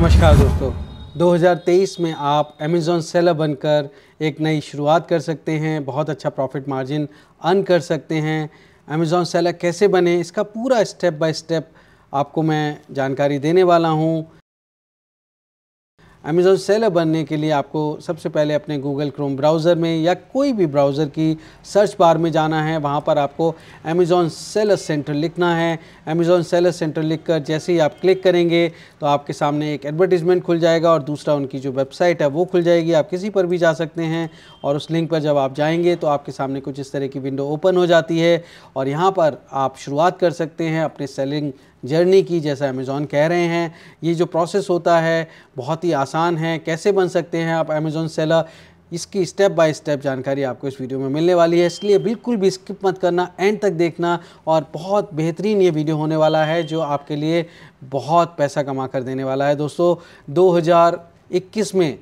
नमस्कार दोस्तों 2023 में आप अमेज़ॉन सेलर बनकर एक नई शुरुआत कर सकते हैं बहुत अच्छा प्रॉफिट मार्जिन अर्न कर सकते हैं अमेजोन सेलर कैसे बने इसका पूरा स्टेप बाय स्टेप आपको मैं जानकारी देने वाला हूं अमेज़ोन सेलर बनने के लिए आपको सबसे पहले अपने गूगल क्रोम ब्राउज़र में या कोई भी ब्राउज़र की सर्च बार में जाना है वहाँ पर आपको अमेज़ोन सेलर सेंटर लिखना है अमेज़ोन सेलर सेंटर लिखकर जैसे ही आप क्लिक करेंगे तो आपके सामने एक एडवर्टीज़मेंट खुल जाएगा और दूसरा उनकी जो वेबसाइट है वो खुल जाएगी आप किसी पर भी जा सकते हैं और उस लिंक पर जब आप जाएंगे तो आपके सामने कुछ इस तरह की विंडो ओपन हो जाती है और यहाँ पर आप शुरुआत कर सकते हैं अपने सेलिंग जर्नी की जैसा अमेज़ॉन कह रहे हैं ये जो प्रोसेस होता है बहुत ही आसान है कैसे बन सकते हैं आप अमेज़ॉन सेलर इसकी स्टेप बाय स्टेप जानकारी आपको इस वीडियो में मिलने वाली है इसलिए बिल्कुल भी स्किप मत करना एंड तक देखना और बहुत बेहतरीन ये वीडियो होने वाला है जो आपके लिए बहुत पैसा कमा कर देने वाला है दोस्तों 2021 में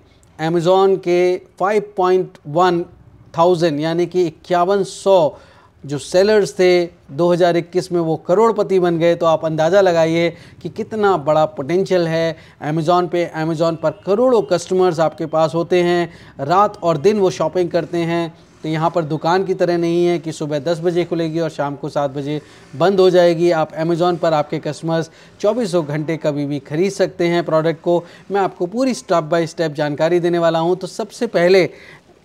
अमेज़ॉन के 5.1 थाउजेंड यानी कि इक्यावन सौ जो सेलर्स थे 2021 में वो करोड़पति बन गए तो आप अंदाज़ा लगाइए कि कितना बड़ा पोटेंशियल है अमेज़ॉन पे अमेजोन पर करोड़ों कस्टमर्स आपके पास होते हैं रात और दिन वो शॉपिंग करते हैं तो यहाँ पर दुकान की तरह नहीं है कि सुबह 10 बजे खुलेगी और शाम को 7 बजे बंद हो जाएगी आप अमेज़ॉन पर आपके कस्टमर्स चौबीसों घंटे कभी भी खरीद सकते हैं प्रोडक्ट को मैं आपको पूरी स्टेप बाय स्टेप जानकारी देने वाला हूँ तो सबसे पहले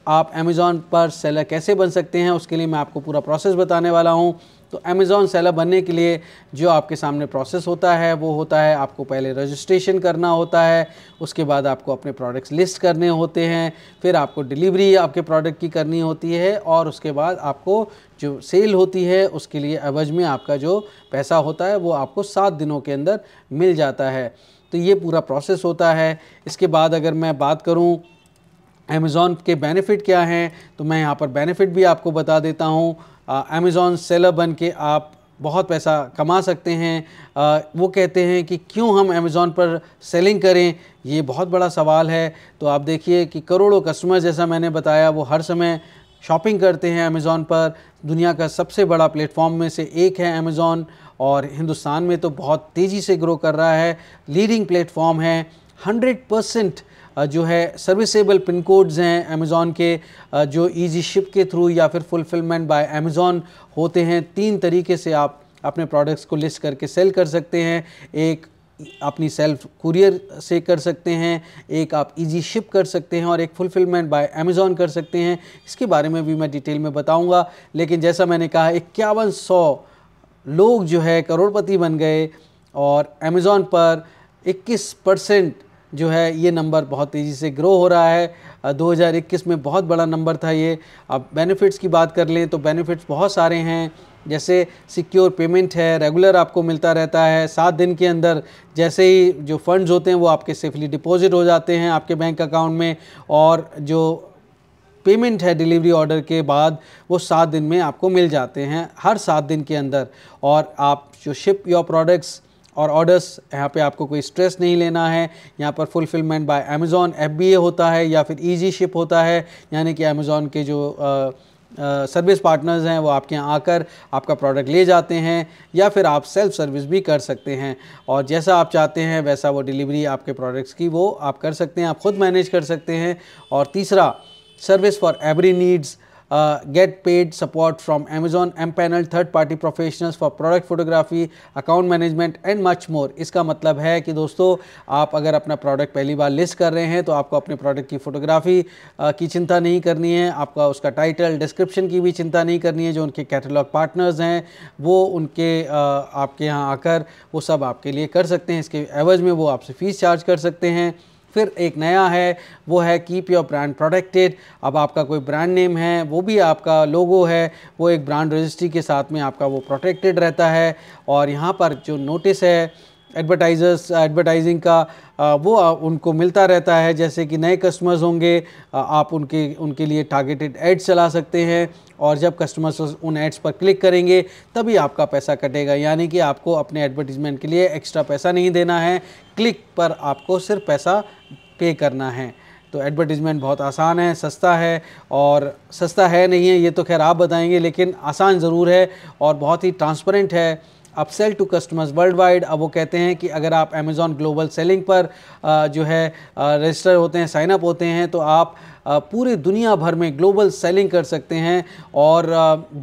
आप अमेज़ॉन पर सेलर कैसे बन सकते हैं उसके लिए मैं आपको पूरा प्रोसेस बताने वाला हूँ तो अमेज़ॉन सेलर बनने के लिए जो आपके सामने प्रोसेस होता है वो होता है आपको पहले रजिस्ट्रेशन करना होता है उसके बाद आपको अपने प्रोडक्ट्स लिस्ट करने होते हैं फिर आपको डिलीवरी आपके प्रोडक्ट की करनी होती है और उसके बाद आपको जो सेल होती है उसके लिए एवज में आपका जो पैसा होता है वो आपको सात दिनों के अंदर मिल जाता है तो ये पूरा प्रोसेस होता है इसके बाद अगर मैं बात करूँ अमेज़ॉन के बेनिफिट क्या हैं तो मैं यहाँ पर बेनिफिट भी आपको बता देता हूँ अमेज़ॉन सेलर बन के आप बहुत पैसा कमा सकते हैं आ, वो कहते हैं कि क्यों हम अमेज़ॉन पर सेलिंग करें ये बहुत बड़ा सवाल है तो आप देखिए कि करोड़ों कस्टमर जैसा मैंने बताया वो हर समय शॉपिंग करते हैं अमेज़ॉन पर दुनिया का सबसे बड़ा प्लेटफॉर्म में से एक है अमेज़ॉन और हिंदुस्तान में तो बहुत तेज़ी से ग्रो कर रहा है लीडिंग प्लेटफॉर्म है हंड्रेड परसेंट जो है सर्विसेबल पिन कोड्स हैं अमेज़ॉन के जो ईजी शिप के थ्रू या फिर फुलफिलमेंट बाय अमेज़ॉन होते हैं तीन तरीके से आप अपने प्रोडक्ट्स को लिस्ट करके सेल कर सकते हैं एक अपनी सेल्फ कुरियर से कर सकते हैं एक आप इजी शिप कर सकते हैं और एक फुलफिलमेंट बाय अमेज़ॉन कर सकते हैं इसके बारे में भी मैं डिटेल में बताऊंगा लेकिन जैसा मैंने कहा इक्यावन सौ लोग जो है करोड़पति बन गए और अमेज़ॉन पर 21 परसेंट जो है ये नंबर बहुत तेज़ी से ग्रो हो रहा है 2021 में बहुत बड़ा नंबर था ये अब बेनिफिट्स की बात कर लें तो बेनिफिट्स बहुत सारे हैं जैसे सिक्योर पेमेंट है रेगुलर आपको मिलता रहता है सात दिन के अंदर जैसे ही जो फंड्स होते हैं वो आपके सेफली डिपॉजिट हो जाते हैं आपके बैंक अकाउंट में और जो पेमेंट है डिलीवरी ऑर्डर के बाद वो सात दिन में आपको मिल जाते हैं हर सात दिन के अंदर और आप जो शिप योर प्रोडक्ट्स और ऑर्डर्स यहाँ पे आपको कोई स्ट्रेस नहीं लेना है यहाँ पर फुलफिलमेंट बाय अमेज़ॉन एफ होता है या फिर ईजी शिप होता है यानी कि अमेज़ॉन के जो सर्विस पार्टनर्स हैं वो आपके यहाँ आकर आपका प्रोडक्ट ले जाते हैं या फिर आप सेल्फ सर्विस भी कर सकते हैं और जैसा आप चाहते हैं वैसा वो डिलीवरी आपके प्रोडक्ट्स की वो आप कर सकते हैं आप ख़ुद मैनेज कर सकते हैं और तीसरा service for every needs uh, get paid support from Amazon, panel third party professionals for product photography, account management and much more. इसका मतलब है कि दोस्तों आप अगर अपना प्रोडक्ट पहली बार लिस्ट कर रहे हैं तो आपको अपने प्रोडक्ट की फ़ोटोग्राफी uh, की चिंता नहीं करनी है आपका उसका टाइटल डिस्क्रिप्शन की भी चिंता नहीं करनी है जो उनके कैटलॉग पार्टनर्स हैं वो उनके uh, आपके यहाँ आकर वो सब आपके लिए कर सकते हैं इसके एवज में वो आपसे फ़ीस चार्ज कर सकते हैं फिर एक नया है वो है कीप योर ब्रांड प्रोटेक्टेड अब आपका कोई ब्रांड नेम है वो भी आपका लोगो है वो एक ब्रांड रजिस्ट्री के साथ में आपका वो प्रोटेक्टेड रहता है और यहाँ पर जो नोटिस है एडवर्टाइजर्स एडवर्टाइजिंग uh, का uh, वो uh, उनको मिलता रहता है जैसे कि नए कस्टमर्स होंगे आप उनके उनके लिए टारगेटेड एड्स चला सकते हैं और जब कस्टमर्स उन एड्स पर क्लिक करेंगे तभी आपका पैसा कटेगा यानी कि आपको अपने एडवर्टीजमेंट के लिए एक्स्ट्रा पैसा नहीं देना है क्लिक पर आपको सिर्फ पैसा पे करना है तो एडवर्टीजमेंट बहुत आसान है सस्ता है और सस्ता है नहीं है ये तो खैर आप बताएंगे लेकिन आसान ज़रूर है और बहुत ही ट्रांसपेरेंट है आप sell to customers worldwide अब वो कहते हैं कि अगर आप अमेज़ॉन ग्लोबल सेलिंग पर जो है रजिस्टर होते हैं साइनअप होते हैं तो आप पूरी दुनिया भर में ग्लोबल सेलिंग कर सकते हैं और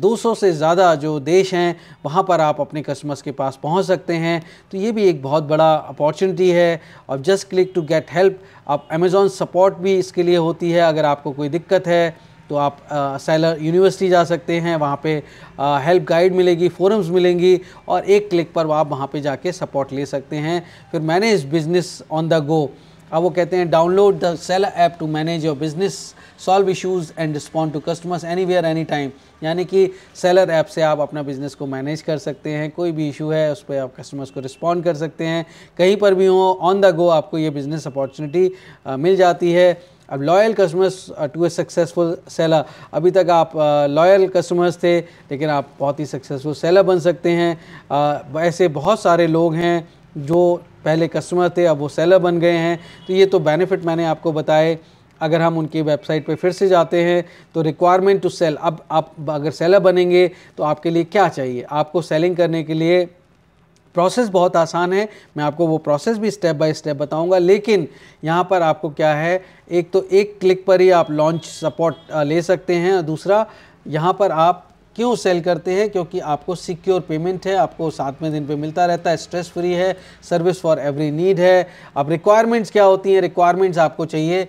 200 से ज़्यादा जो देश हैं वहाँ पर आप अपने कस्टमर्स के पास पहुँच सकते हैं तो ये भी एक बहुत बड़ा अपॉर्चुनिटी है और just click to get help आप अमेज़ॉन सपोर्ट भी इसके लिए होती है अगर आपको कोई दिक्कत है तो आप सेलर यूनिवर्सिटी जा सकते हैं वहाँ पे हेल्प गाइड मिलेगी फोरम्स मिलेंगी और एक क्लिक पर आप वहाँ पे जाके सपोर्ट ले सकते हैं फिर मैंने इस बिज़नेस ऑन द गो अब वो कहते हैं download the sell app to manage your business solve issues and respond to customers anywhere any time यानी कि सेलर ऐप से आप अपना बिज़नेस को मैनेज कर सकते हैं कोई भी इशू है उस पर आप कस्टमर्स को रिस्पॉन्ड कर सकते हैं कहीं पर भी हो ऑन द गो आपको ये बिज़नेस अपॉर्चुनिटी मिल जाती है अब loyal customers to a successful seller अभी तक आप लॉयल कस्टमर्स थे लेकिन आप बहुत ही सक्सेसफुल सेलर बन सकते हैं uh, ऐसे बहुत सारे लोग हैं जो पहले कस्टमर थे अब वो सेलर बन गए हैं तो ये तो बेनिफिट मैंने आपको बताए अगर हम उनकी वेबसाइट पे फिर से जाते हैं तो रिक्वायरमेंट टू सेल अब आप अगर सेलर बनेंगे तो आपके लिए क्या चाहिए आपको सेलिंग करने के लिए प्रोसेस बहुत आसान है मैं आपको वो प्रोसेस भी स्टेप बाय स्टेप बताऊंगा लेकिन यहाँ पर आपको क्या है एक तो एक क्लिक पर ही आप लॉन्च सपोर्ट ले सकते हैं दूसरा यहाँ पर आप क्यों सेल करते हैं क्योंकि आपको सिक्योर पेमेंट है आपको सातवें दिन पे मिलता रहता है स्ट्रेस फ्री है सर्विस फॉर एवरी नीड है अब रिक्वायरमेंट्स क्या होती हैं रिक्वायरमेंट्स आपको चाहिए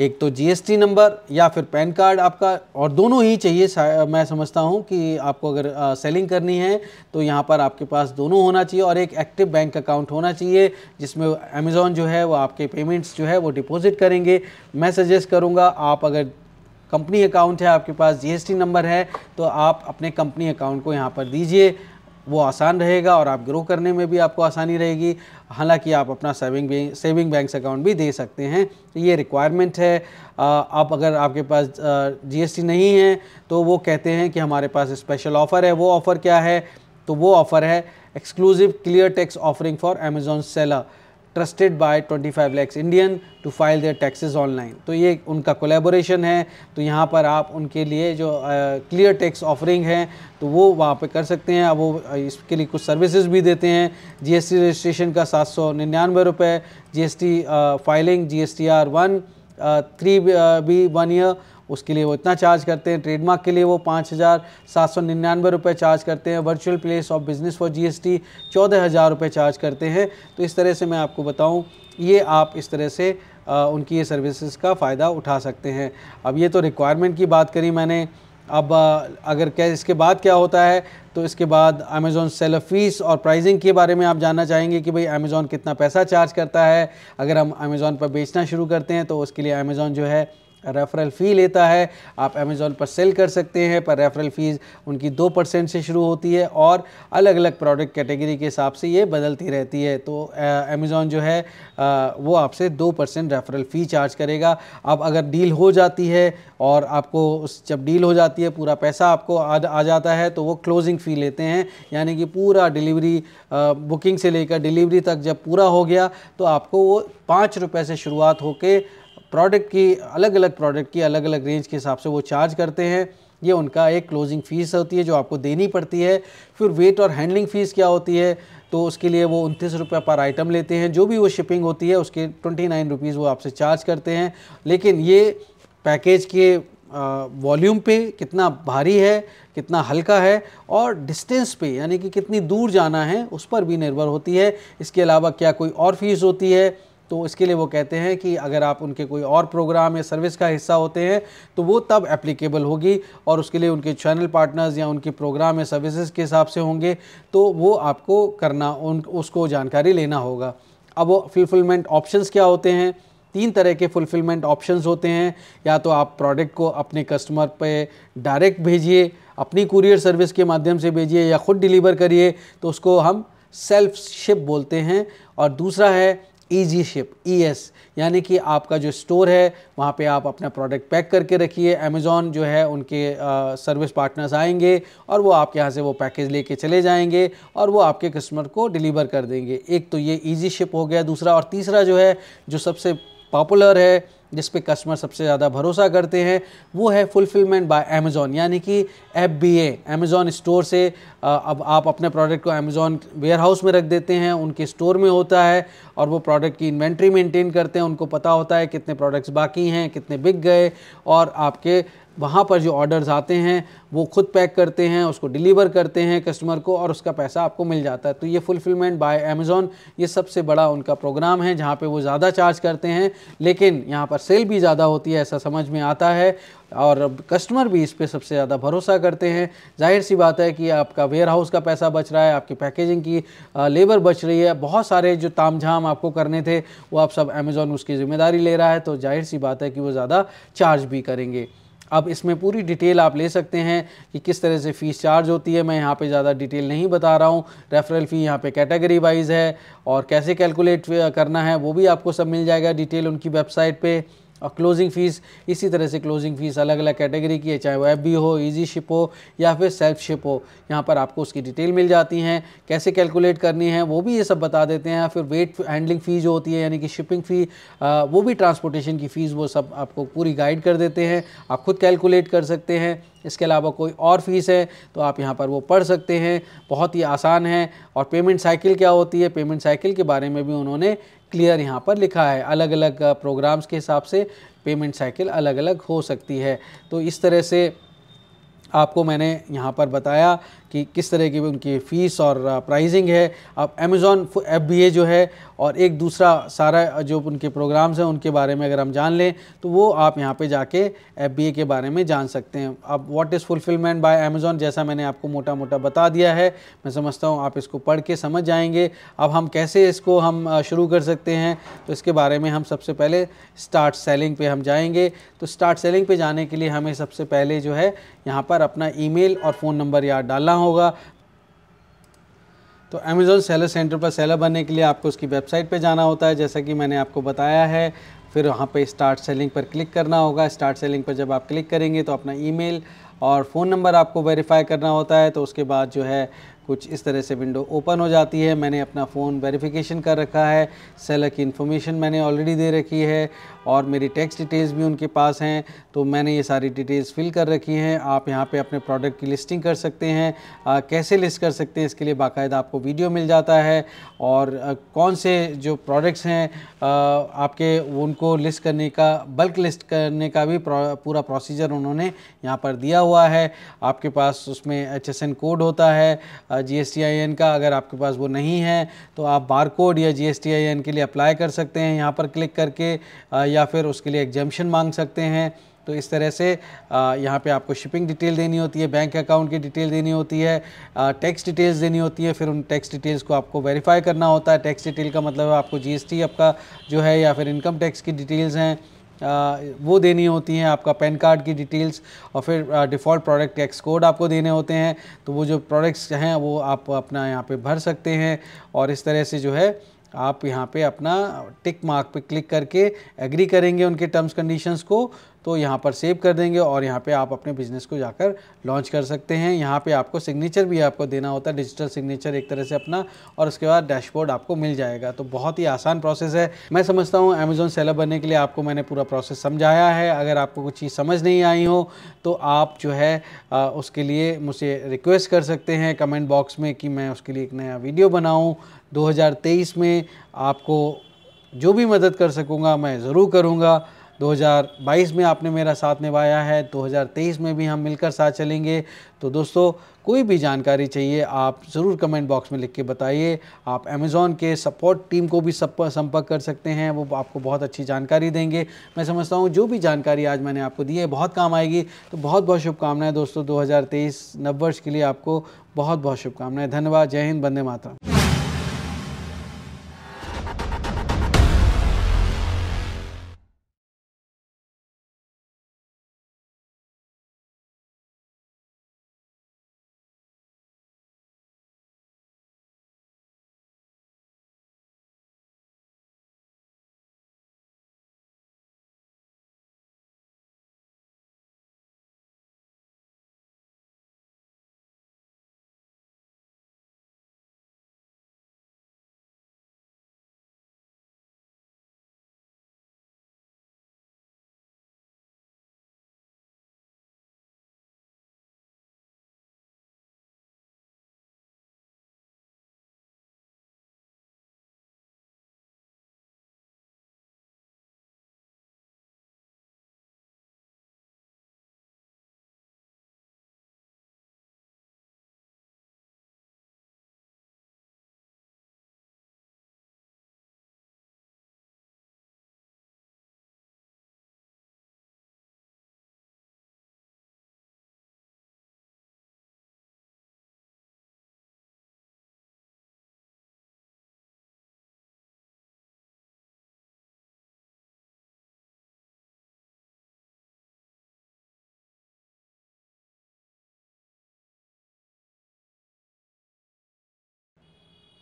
एक तो जीएसटी नंबर या फिर पैन कार्ड आपका और दोनों ही चाहिए मैं समझता हूँ कि आपको अगर आ, सेलिंग करनी है तो यहाँ पर आपके पास दोनों होना चाहिए और एक एक्टिव बैंक अकाउंट होना चाहिए जिसमें अमेज़ॉन जो है वो आपके पेमेंट्स जो है वो डिपॉजिट करेंगे मैं सजेस्ट करूँगा आप अगर कंपनी अकाउंट है आपके पास जीएसटी नंबर है तो आप अपने कंपनी अकाउंट को यहाँ पर दीजिए वो आसान रहेगा और आप ग्रो करने में भी आपको आसानी रहेगी हालांकि आप अपना saving bank saving bank account भी दे सकते हैं तो ये रिक्वायरमेंट है आप अगर आपके पास जीएसटी नहीं है तो वो कहते हैं कि हमारे पास स्पेशल ऑफ़र है वो ऑफ़र क्या है तो वो ऑफ़र है exclusive clear tax offering for Amazon seller trusted by 25 lakhs Indian to file their taxes online तो ये उनका कोलेबोरेशन है तो यहाँ पर आप उनके लिए जो क्लियर टैक्स ऑफरिंग है तो वो वहाँ पे कर सकते हैं अब वो इसके लिए कुछ सर्विसेज भी देते हैं जीएसटी रजिस्ट्रेशन का सात सौ निन्यानवे रुपये G filing G S T R one three B one year उसके लिए वो इतना चार्ज करते हैं ट्रेडमार्क के लिए वो पाँच हज़ार सात सौ निन्यानवे रुपये चार्ज करते हैं virtual place of business for GST चौदह हज़ार रुपये चार्ज करते हैं तो इस तरह से मैं आपको बताऊँ ये आप इस तरह से आ, उनकी ये सर्विसेज का फ़ायदा उठा सकते हैं अब ये तो रिक्वायरमेंट की बात करी मैंने अब अगर क्या इसके बाद क्या होता है तो इसके बाद अमेज़ॉन सेलर फीस और प्राइजिंग के बारे में आप जानना चाहेंगे कि भाई अमेज़ॉन कितना पैसा चार्ज करता है अगर हम अमेज़ॉन पर बेचना शुरू करते हैं तो उसके लिए अमेज़ॉन जो है रेफरल फ़ी लेता है आप अमेज़ोन पर सेल कर सकते हैं पर रेफरल फ़ीस उनकी दो परसेंट से शुरू होती है और अलग अलग प्रोडक्ट कैटेगरी के हिसाब से ये बदलती रहती है तो अमेज़ोन जो है आ, वो आपसे दो परसेंट रेफरल फ़ी चार्ज करेगा अब अगर डील हो जाती है और आपको उस जब डील हो जाती है पूरा पैसा आपको आ, आ जाता है तो वो क्लोजिंग फ़ी लेते हैं यानी कि पूरा डिलीवरी बुकिंग से लेकर डिलीवरी तक जब पूरा हो गया तो आपको वो पाँच रुपये से शुरुआत होकर प्रोडक्ट की अलग अलग प्रोडक्ट की अलग अलग रेंज के हिसाब से वो चार्ज करते हैं ये उनका एक क्लोजिंग फ़ीस होती है जो आपको देनी पड़ती है फिर वेट और हैंडलिंग फ़ीस क्या होती है तो उसके लिए वो उनतीस रुपये पर आइटम लेते हैं जो भी वो शिपिंग होती है उसके ट्वेंटी नाइन रुपीज़ वो आपसे चार्ज करते हैं लेकिन ये पैकेज के वॉल्यूम पे कितना भारी है कितना हल्का है और डिस्टेंस पे यानी कि कितनी दूर जाना है उस पर भी निर्भर होती है इसके अलावा क्या कोई और फीस होती है तो इसके लिए वो कहते हैं कि अगर आप उनके कोई और प्रोग्राम या सर्विस का हिस्सा होते हैं तो वो तब एप्लीकेबल होगी और उसके लिए उनके चैनल पार्टनर्स या उनके प्रोग्राम या सर्विसेज के हिसाब से होंगे तो वो आपको करना उन उसको जानकारी लेना होगा अब वो फुलफिलमेंट ऑप्शंस क्या होते हैं तीन तरह के फुलफिलमेंट ऑप्शंस होते हैं या तो आप प्रोडक्ट को अपने कस्टमर पे डायरेक्ट भेजिए अपनी कुरियर सर्विस के माध्यम से भेजिए या ख़ुद डिलीवर करिए तो उसको हम सेल्फ शिप बोलते हैं और दूसरा है ईजी शिप ई एस यानी कि आपका जो स्टोर है वहाँ पे आप अपना प्रोडक्ट पैक करके रखिए अमेज़ॉन जो है उनके आ, सर्विस पार्टनर्स आएंगे और वो आपके यहाँ से वो पैकेज लेके चले जाएंगे और वो आपके कस्टमर को डिलीवर कर देंगे एक तो ये ईजी शिप हो गया दूसरा और तीसरा जो है जो सबसे पॉपुलर है जिस पे कस्टमर सबसे ज़्यादा भरोसा करते हैं वो है फुलफिलमेंट बाय अमेज़ॉन यानी कि F B A Amazon store से अब आप अपने प्रोडक्ट को अमेज़ॉन वेयर हाउस में रख देते हैं उनके स्टोर में होता है और वो प्रोडक्ट की इन्वेंट्री मेंटेन करते हैं उनको पता होता है कितने प्रोडक्ट्स बाकी हैं कितने बिक गए और आपके वहाँ पर जो ऑर्डर्स आते हैं वो खुद पैक करते हैं उसको डिलीवर करते हैं कस्टमर को और उसका पैसा आपको मिल जाता है तो ये फुलफिलमेंट बाय अमेज़ॉन ये सबसे बड़ा उनका प्रोग्राम है जहाँ पे वो ज़्यादा चार्ज करते हैं लेकिन यहाँ पर सेल भी ज़्यादा होती है ऐसा समझ में आता है और कस्टमर भी इस पर सबसे ज़्यादा भरोसा करते हैं जाहिर सी बात है कि आपका वेयर हाउस का पैसा बच रहा है आपकी पैकेजिंग की लेबर बच रही है बहुत सारे जो ताम झाम आपको करने थे वो आप सब अमेज़ॉन उसकी ज़िम्मेदारी ले रहा है तो जाहिर सी बात है कि वो ज़्यादा चार्ज भी करेंगे अब इसमें पूरी डिटेल आप ले सकते हैं कि किस तरह से फ़ीस चार्ज होती है मैं यहाँ पे ज़्यादा डिटेल नहीं बता रहा हूँ रेफरल फ़ी यहाँ पे कैटेगरी वाइज है और कैसे कैलकुलेट करना है वो भी आपको सब मिल जाएगा डिटेल उनकी वेबसाइट पर और क्लोजिंग फ़ीस इसी तरह से क्लोजिंग फ़ीस अलग अलग कैटेगरी की है चाहे वो एफ हो इजी शिप हो या फिर सेल्फ शिप हो यहाँ पर आपको उसकी डिटेल मिल जाती हैं कैसे कैलकुलेट करनी है वो भी ये सब बता देते हैं या फिर वेट हैंडलिंग फ़ी जो होती है यानी कि शिपिंग फ़ी वो भी ट्रांसपोर्टेशन की फ़ीस वो सब आपको पूरी गाइड कर देते हैं आप खुद कैलकुलेट कर सकते हैं इसके अलावा कोई और फीस है तो आप यहाँ पर वो पढ़ सकते हैं बहुत ही आसान है और पेमेंट साइकिल क्या होती है पेमेंट साइकिल के बारे में भी उन्होंने क्लियर यहाँ पर लिखा है अलग अलग प्रोग्राम्स के हिसाब से पेमेंट साइकिल अलग अलग हो सकती है तो इस तरह से आपको मैंने यहाँ पर बताया कि किस तरह की उनकी फ़ीस और प्राइजिंग है अब अमेज़ॉन एफ बी ए जो है और एक दूसरा सारा जो उनके प्रोग्राम्स हैं उनके बारे में अगर हम जान लें तो वो आप यहाँ पे जाके एफ बी ए के बारे में जान सकते हैं अब what is fulfilment by Amazon जैसा मैंने आपको मोटा मोटा बता दिया है मैं समझता हूँ आप इसको पढ़ के समझ जाएंगे अब हम कैसे इसको हम शुरू कर सकते हैं तो इसके बारे में हम सबसे पहले स्टार्ट सेलिंग पे हम जाएँगे तो स्टार्ट सेलिंग पे जाने के लिए हमें सबसे पहले जो है यहाँ पर अपना मेल और फ़ोन नंबर याद डालना होगा तो अमेज़ोन सेलर सेंटर पर सेलर बनने के लिए आपको उसकी वेबसाइट पर जाना होता है जैसा कि मैंने आपको बताया है फिर वहाँ पे स्टार्ट सेलिंग पर क्लिक करना होगा स्टार्ट सेलिंग पर जब आप क्लिक करेंगे तो अपना ईमेल और फ़ोन नंबर आपको वेरीफाई करना होता है तो उसके बाद जो है कुछ इस तरह से विंडो ओपन हो जाती है मैंने अपना फ़ोन वेरिफिकेशन कर रखा है सेलर की इन्फॉर्मेशन मैंने ऑलरेडी दे रखी है और मेरी टैक्स डिटेल्स भी उनके पास हैं तो मैंने ये सारी डिटेल्स फिल कर रखी हैं आप यहाँ पे अपने प्रोडक्ट की लिस्टिंग कर सकते हैं आ, कैसे लिस्ट कर सकते हैं इसके लिए बाकायदा आपको वीडियो मिल जाता है और आ, कौन से जो प्रोडक्ट्स हैं आपके उनको लिस्ट करने का बल्क लिस्ट करने का भी प्रो, पूरा प्रोसीजर उन्होंने यहाँ पर दिया हुआ है आपके पास उसमें एच कोड होता है जी एस का अगर आपके पास वो नहीं है तो आप बार कोड या जी एस के लिए अप्लाई कर सकते हैं यहाँ पर क्लिक करके या फिर उसके लिए एग्जामेशन मांग सकते हैं तो इस तरह से यहाँ पे आपको शिपिंग डिटेल देनी होती है बैंक अकाउंट की डिटेल देनी होती है टैक्स डिटेल्स देनी होती है फिर उन टैक्स डिटेल्स को आपको वेरीफाई करना होता है टैक्स डिटेल का मतलब आपको जीएसटी आपका जो है या फिर इनकम टैक्स की डिटेल्स हैं वो देनी होती हैं आपका पैन कार्ड की डिटेल्स और फिर डिफ़ॉल्ट प्रोडक्ट टैक्स कोड आपको देने होते हैं तो वो जो प्रोडक्ट्स हैं वो आप अपना यहाँ पे भर सकते हैं और इस तरह से जो है आप यहाँ पे अपना टिक मार्क पे क्लिक करके एग्री करेंगे उनके टर्म्स कंडीशंस को तो यहाँ पर सेव कर देंगे और यहाँ पे आप अपने बिजनेस को जाकर लॉन्च कर सकते हैं यहाँ पे आपको सिग्नेचर भी आपको देना होता है डिजिटल सिग्नेचर एक तरह से अपना और उसके बाद डैशबोर्ड आपको मिल जाएगा तो बहुत ही आसान प्रोसेस है मैं समझता हूँ अमेजोन सेलर बनने के लिए आपको मैंने पूरा प्रोसेस समझाया है अगर आपको कुछ चीज़ समझ नहीं आई हो तो आप जो है आ, उसके लिए मुझे रिक्वेस्ट कर सकते हैं कमेंट बॉक्स में कि मैं उसके लिए एक नया वीडियो बनाऊँ 2023 में आपको जो भी मदद कर सकूँगा मैं ज़रूर करूंगा 2022 में आपने मेरा साथ निभाया है 2023 में भी हम मिलकर साथ चलेंगे तो दोस्तों कोई भी जानकारी चाहिए आप ज़रूर कमेंट बॉक्स में लिख के बताइए आप अमेज़ॉन के सपोर्ट टीम को भी संपर्क कर सकते हैं वो आपको बहुत अच्छी जानकारी देंगे मैं समझता हूँ जो भी जानकारी आज मैंने आपको दी है बहुत काम आएगी तो बहुत बहुत शुभकामनाएं दोस्तों 2023 हज़ार नववर्ष के लिए आपको बहुत बहुत शुभकामनाएं धन्यवाद जय हिंद बंदे मातरम